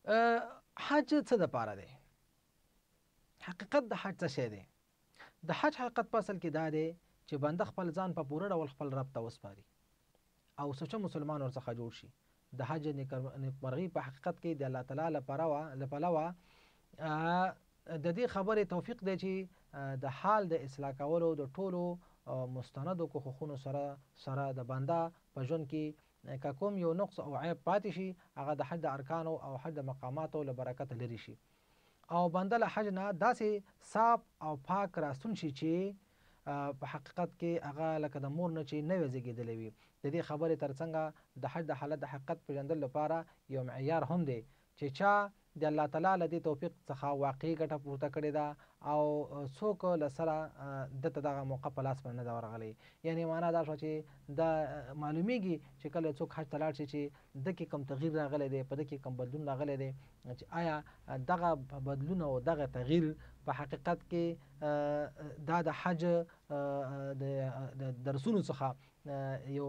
حج څه د پاره دی حقیقت د حج څه شی دی د حج حقیقت په اصل کې دا دی چې بنده خپل ځان په پوره ډول خپل رب ته وسپاري او سچ مسلمان ورڅخه جوړ شي د حج نیکمرغي په حقیقت کې د الله تعالی لپاره وا لپلوه د دې خبرې توفیق دی چې د حال د اصلاح کولو د ټولو مستندو کوخونو سره سره د بنده په ژوند کې که کوم یو نقص او عیب پاتې شي هغه د حج د ارکانو او حج د مقاماتو له برکته لرې شي او بنده له حج نه داسې صاف او پاک راستون شي چې په حقیقت کې هغه لکه د مور نه چې نه وزګېدلې وي د دې خبرې ترڅنګ د حج د حالت د حقیقت پیژندل لپاره یو معیار هم دی چې چا د الله تعالی له دې توفیق څخه واقعي ګټه پورته کړې ده او څوک له سره دته دغه موقع په لاس باندې نه ده ورغلی یعنی معنا دا شوه چې دا معلومیږي چې کله څوک حج ته لاړ شي چې د کې کم تغییر راغلی دی په د کې کم بدلون راغلی دی چې آیا دغه بدلون او دغه تغییر په حقیقت کې دا د حج د درسونو څخه یو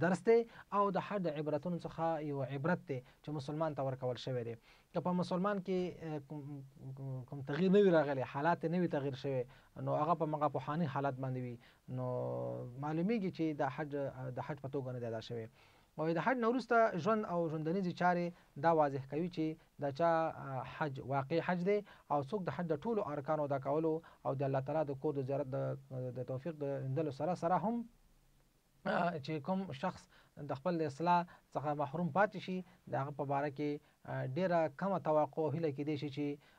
درس دی او د هر د عبرتونو څخه یو عبرت دی چې مسلمان ته ورکول شوی دی که په مسلمان کې کوم تغییر نه وي راغلی حالات نه وي تغییر شوی نو هغه په مغه پوهاني حالات باندې وي نو معلومیږي چې د حج د حج په توګه نه دی ادا شوی او د حج نه وروسته ژوند او ژوندنیزې چارې دا واضح کوي چې د چا حج واقع حج دی او څوک د حج د ټولو ارکانو ادا کولو او د الله تعالی د کور د زیارت د توفیق د اندلو سره سره هم چې کوم شخص د خپل اصلاح څخه محروم پاتې شي د هغه په باره کې ډیره کمه توقع هیله کېدی شي چې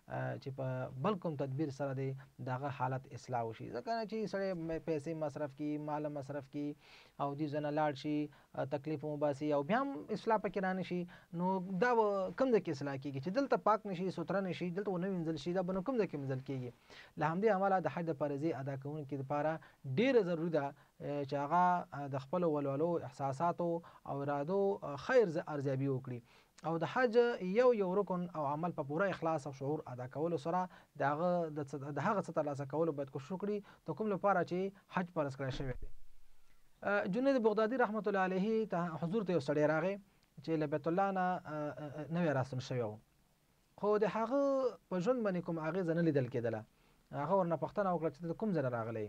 چې په بل کوم تدبیر سره دی د هغه حالت اصلاح وشي ځکه چې سړی پیسې مصرف کی مال مصرف کی او دې ځنه لاړ شي تکلیف مباسي او بیا هم اصلاح پکې رانه شي نو دا کم د کې اصلاح کیږي چې دلته پاک نشي سوتره نشي دلته ونه وینځل شي دا به کوم د کې منځل کیږي له همدې امله د حج د فرضې ادا کوونکي لپاره ډیره ضروری ده چې هغه د خپل ولولو احساساتو او ارادو خیر ارزیابي وکړي او د حج یو یو رکن او عمل په پوره اخلاص او شعور ادا کولو سره د هغه د هغه څه ترلاسه کولو باید کوشش وکړي د کوم لپاره چې حج فرض کړی شوی دی جنید بغدادي رحمت الله علیه ته حضور ته یو سړی راغی چې له بیت الله نه نوی راستون شوی و خو د هغه په ژوند باندې کوم اغیزه نه لیدل کېدله هغه ورنه پوښتنه وکړه چې کوم ځای راغلی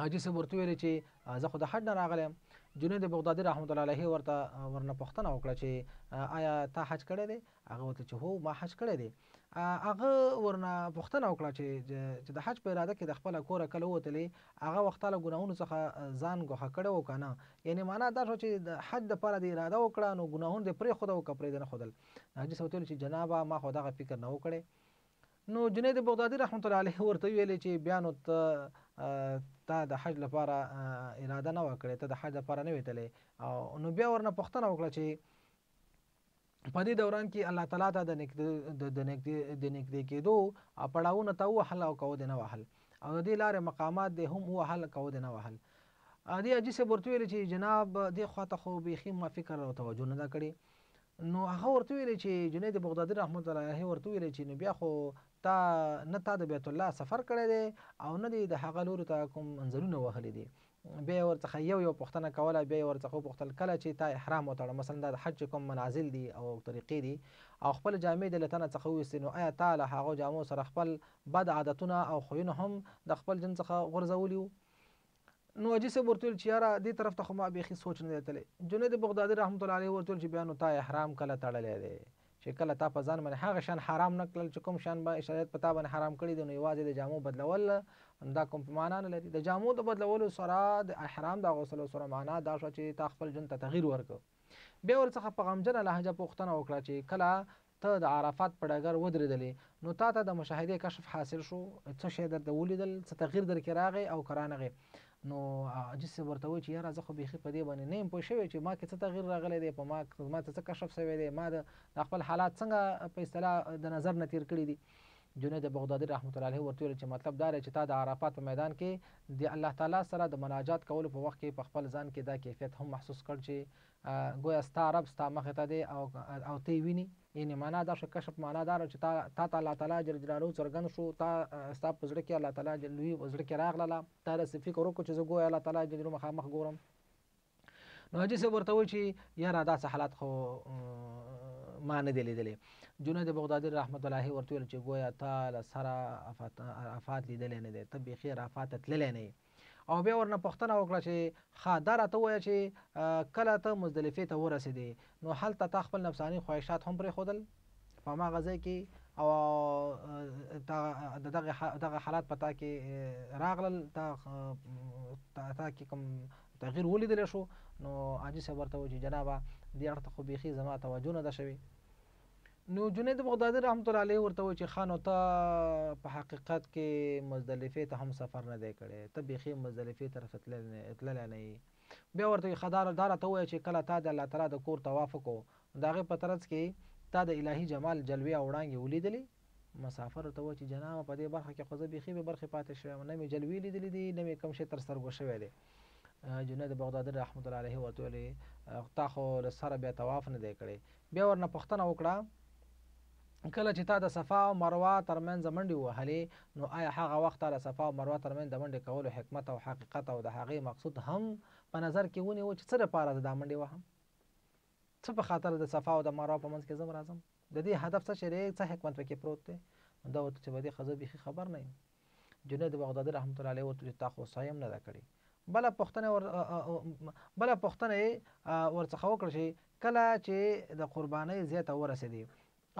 حاجي صاحب ورته ویل چې زه خو د حج نه راغلی یم جنید بغدادي رحمت الله علیه ورته ورنه پوښتنه وکړه چې آیا تا حج کړی دی هغه وته چې هو ما حج کړی دی هغه ورنه پوښتنه وکړه چې چې د حج په اراده کې د خپل کور کله وتلې هغه وخت له ګناهونو څخه ځان ګوښه کړو کنه یعنی معنا دا شو چې د حج د پاره د اراده وکړه نو ګناهونه د پرې خود او کپرې نه خودل حج سوتل چې جنابه ما خو دغه فکر نه وکړي نو جنید بغدادي رحمت الله علیه ورته ویل چې بیان تا د حج لپاره اراده نه وکړې ته د حج لپاره نه ویتلې او نو بیا ورنه پوښتنه وکړه چې په دې دوران کې الله تعالی ته د نږدې د نږدې د نږدې کېدو پړاوونه ته وهل او کو د نه وهل او د دې لارې مقامات دې هم وهل کو د نه وهل دې اجي سه ورته ویل چې جناب دې خواته خو بيخي ما فکر او توجه نه دا کړی نو هغه ورته ویل چې جنید بغدادي رحمت الله علیه ورته ویل چې نو بیا خو تا نه تا د بیت الله سفر کړی دی او نه دی د هغه لور ته کوم منځلونه وهلي دي بیا ورڅخه یو یو پښتنه کوله بیا ورڅخه پښتل کله چې تا احرام وتړه مثلا د حج کوم منازل دي او طریقې دي او خپل جامې د لتنه څخه وېستې نو آیا تا له هغو جامو سره خپل بد عادتونه او خویونه هم د خپل جن څخه غورځولي وو نو اجي سه ورته چې یاره دې طرف ته خو ما بيخي سوچ نه دیتلې جنید بغدادي رحمت الله علیه ورته چې بیان وتا احرام کله تړلې دی چې کله تا په ځان باندې هغه شان حرام نه کړل چې کوم شان به شریعت پتا باندې حرام کړی دی نو یوازې د جامو بدلول دا کوم معنا نه لري د جامو د بدلولو سره د احرام د غوسلو سره معنا دا شو چې تا خپل جن ته تغییر ورکړ بیا ورڅخه په غمجنه لهجه پوښتنه وکړه چې کله ته د عرفات په ډګر ودرېدلې نو تا ته د مشاهدې کشف حاصل شو څه شی درته ولیدل څه تغییر درکې راغی او که رانغې نو جسې ورته وایي چې یاره زه خو بیخي په دې باندې نه یم پوه شوی چې ما کې څه تغیر راغلی دی په ما ما ته څه کشف شوی دی ما د خپل حالات څنګه په اصطلاح د نظر نه تیر کړي دي جنید بغدادي رحمت الله علیه ورته چې مطلب دا چې تا د عرفات په میدان کې د الله تعالی سره د مناجات کولو په وخت کې په خپل ځان کې دا کیفیت هم محسوس کړ چې گویا ستا رب ستا مخې ته دی او او ته یې ویني یعنی معنا دا شو کشف معنا دا چې تا تا ته الله تعالی جل جلاله څرګند شو تا ستا په زړه کې الله تعالی جل لوی په زړه کې راغله تا داسې فکر وکړو چې زه ګویا الله تعالی جل جلاله مخامخ ګورم نو حاجي صاحب ورته وایي چې یاره داسې حالات خو ما نه دی لیدلې جنید بغدادي رحمت الله ورته ویل چې ګویا تا له سره افات لیدلی نه دی ته بیخي رافات تللی نه یې او بیا ورنه پوښتنه وکړه چې ښه دا راته ووایه چې کله ته مزدلفې ته ورسېدې نو هلته تا خپل نفساني خواهشات هم پرېښودل په هماغه ځای کې او دغه دغه حالات په تا کې راغلل تا تا کې کوم تغییر ولیدلی شو نو حاجي صاحب ورته ووایي چې جنابه دې اړخ ته خو بیخي زما توجه نه ده شوې نو جنید بغدادي رحمت الله علیه ورته وایي چې خان ته په حقیقت کې مزدلفه ته هم سفر نه دی کړی ته بیخي مزدلفه طرف تللی نه یې بیا ورته خدار داره ته وایي چې کله تا د الله تعالی د کور طواف وکړو د هغې په ترڅ کې تا د الهي جمال جلوې او وړانګې ولیدلې مسافر ته وایي چې جناب په دې برخه کې خو زه بیخي بې برخې پاتې شوی یم نه مې جلوې لیدلې دي نه مې کوم شی تر سترګو شوی دی جنید بغدادي رحمت الله علیه ورته ویلې تا خو له سره بیا طواف نه دی کړی بیا ورنه پوښتنه وکړه کله چې تا د صفا او مروه ترمنځ منډې وهلې نو آیا هغه وخت تا د صفا او مروه ترمنځ د منډې کولو حکمت او حقیقت او د هغې مقصود هم په نظر کې ونیوه چې څه دپاره زه دا منډې وهم څه په خاطر د صفا او د مروه په منځ کې زه راځم د دې هدف څه چې دی څه حکمت پکې پروت دی نو دا ورته چې به دې ښه زه بیخي خبر نه یم جنید بغدادي رحمتالله علیه ورته چې تا خو سعی هم نه ده کړې بله پوښتنه ور بله پوښتنه یې ورڅخه وکړه چې کله چې د قربانۍ ځای ته ورسېدې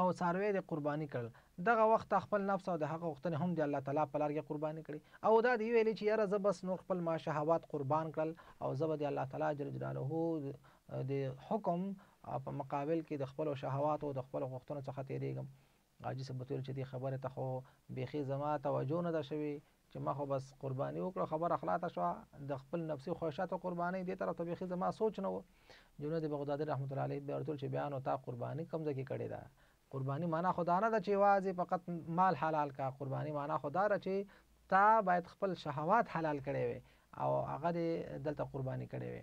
او څاروي د قرباني کړل دغه وخت خپل نفس او د حق غوښتنې هم د الله تعالی په لار کې قرباني کړي او دا دی ویلي چې یاره زه بس نور خپل ما شهوات قربان کړل او زه به د الله تعالی جل جلاله د حکم په مقابل کې د خپل شهوات او د خپل غوښتنو څخه تیریږم عاجز بتول چې دی خبره ته خو بیخي زما توجه نه ده شوی چې ما خو بس قرباني وکړه خبر اخلاطه شو د خپل نفسي خواهشاتو قرباني دې طرف ته بيخي زما سوچ نه و جنید بغدادي رحمت الله علیه بیرتول چې بیان او تا قرباني کمزه کې کړی دا قربانی معنا خدا نه ده چې واځي فقط مال حلال کا قربانی معنا خدا را چې تا باید خپل شهوات حلال کړي وي او هغه دلته قربانی کړي وي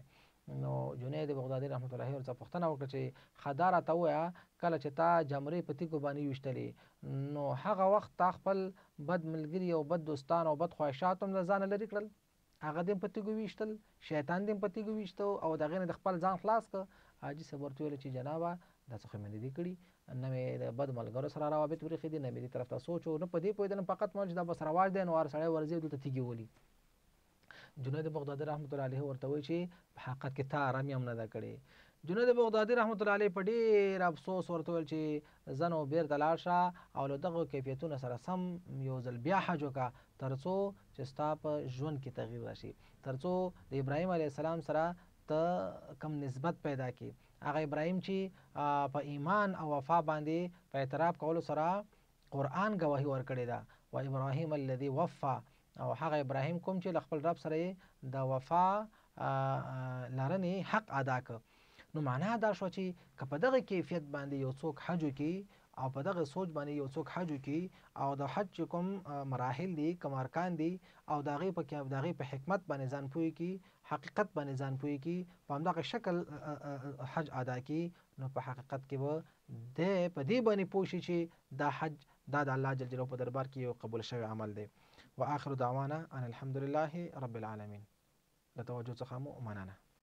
نو جنید بغدادي رحمت الله ورته پوښتنه وکړه چې خداره ته وایا کله چې تا جمرې پتی کو باندې وشتلې نو هغه وخت تا خپل بد ملګری او بد دوستان او بد خواهشات هم ځان لري کړل هغه دیم پتی کو وشتل شیطان دیم پتی کو وشتو او دغه نه خپل ځان خلاص ک حاجی صبر تویل چې جنابه دا څه خمنې دي کړی نه مې د بد ملګرو سره روابط ورخې دي نه مې دې طرف ته سوچ نه په دې پوهېدلم فقط ما چې دا بس رواج دی نو هر سړی ورځي دلته تیږي ولي جنید بغدادي رحمت الله علیه ورته وایي چې په حقیقت کې تا آرام هم نه ده کړی جنید بغدادي رحمت الله علیه په ډیر افسوس ورته ویل چې زنو بیرته لاړ شه او له دغو کیفیتونو سره سم یو ځل بیا حج وکړه تر څو چې ستا په ژوند کې تغییر راشي تر څو د ابراهیم علیه السلام سره ته کم نسبت پیدا کړي هغه ابراهیم چې په ایمان او وفا باندې په اعتراف کولو سره قرآن گواهی ورکړې ده و ابراهیم الذي وفا او هغه ابراهیم کوم چې خپل رب سره د وفا لرنې حق ادا کړ نو معنا دا شو چې که په دغه کیفیت باندې یو څوک حج وکړي او په دغه سوچ باندې یو څوک حج کوي او د حج کوم مراحل دي کوم ارکان دي او داغه په کې داغه په حکمت باندې ځان پوي کی حقیقت باندې ځان پوي کی په همدغه شکل حج ادا کی نو په حقیقت کې و د په دې باندې پوښي چې دا حج دا د الله جل جلاله په دربار کې یو قبول شوی عمل دی واخر دعوانا ان الحمد لله رب العالمين لتوجه څخه مو مننه